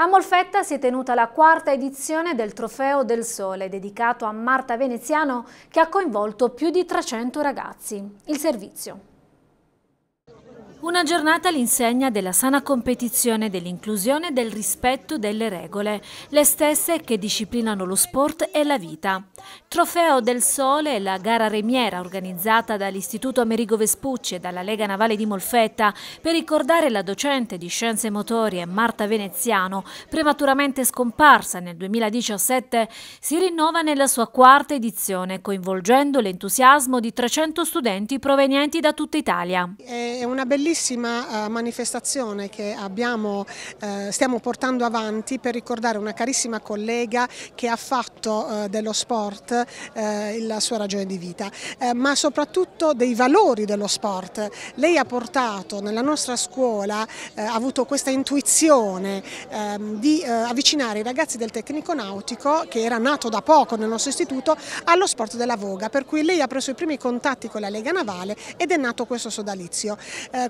A Molfetta si è tenuta la quarta edizione del Trofeo del Sole, dedicato a Marta Veneziano, che ha coinvolto più di 300 ragazzi. Il servizio. Una giornata all'insegna della sana competizione, dell'inclusione e del rispetto delle regole, le stesse che disciplinano lo sport e la vita. Trofeo del Sole e la gara remiera organizzata dall'Istituto Amerigo Vespucci e dalla Lega Navale di Molfetta per ricordare la docente di scienze motorie Marta Veneziano, prematuramente scomparsa nel 2017, si rinnova nella sua quarta edizione, coinvolgendo l'entusiasmo di 300 studenti provenienti da tutta Italia. È una bellissima bellissima eh, manifestazione che abbiamo, eh, stiamo portando avanti per ricordare una carissima collega che ha fatto eh, dello sport eh, la sua ragione di vita, ma soprattutto dei valori dello sport. Lei ha portato nella nostra scuola, ha avuto questa intuizione ehm, di avvicinare i ragazzi del tecnico nautico, che era nato da poco nel nostro istituto, allo sport della voga, per cui lei ha preso i primi contatti con la Lega Navale ed è nato questo sodalizio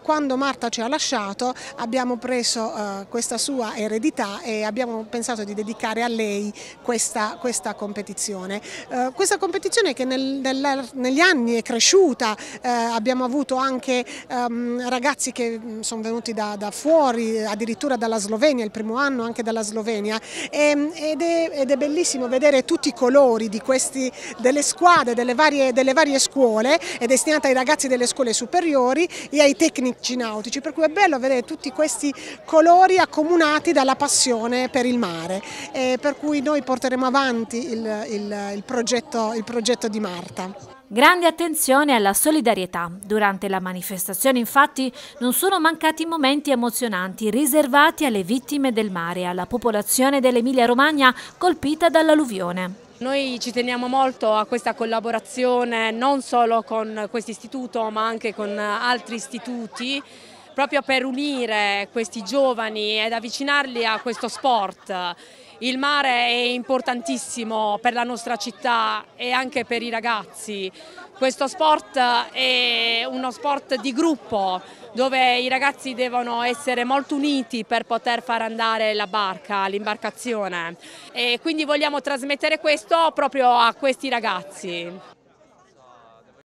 quando Marta ci ha lasciato abbiamo preso eh, questa sua eredità e abbiamo pensato di dedicare a lei questa, questa competizione. Eh, questa competizione che nel, nel, negli anni è cresciuta, eh, abbiamo avuto anche um, ragazzi che mm, sono venuti da, da, fuori, addirittura dalla Slovenia, il primo anno anche dalla Slovenia e, ehm, ed, è, ed, è, bellissimo vedere tutti i colori questi, delle squadre, delle varie, delle varie scuole, è destinata ai ragazzi delle scuole superiori e ai tecnici villaggi nautici, per cui è bello vedere tutti questi colori accomunati dalla passione per il mare, eh, per cui noi porteremo avanti il, il, il, progetto, il progetto di Marta. Grande attenzione alla solidarietà. Durante la manifestazione infatti non sono mancati momenti emozionanti riservati alle vittime del mare e alla popolazione dell'Emilia Romagna colpita dall'alluvione. Noi ci teniamo molto a questa collaborazione non solo con questo istituto ma anche con altri istituti proprio per unire questi giovani ed avvicinarli a questo sport. Il mare è importantissimo per la nostra città e anche per i ragazzi. Questo sport è uno sport di gruppo dove i ragazzi devono essere molto uniti per poter far andare la barca, l'imbarcazione e quindi vogliamo trasmettere questo proprio a questi ragazzi.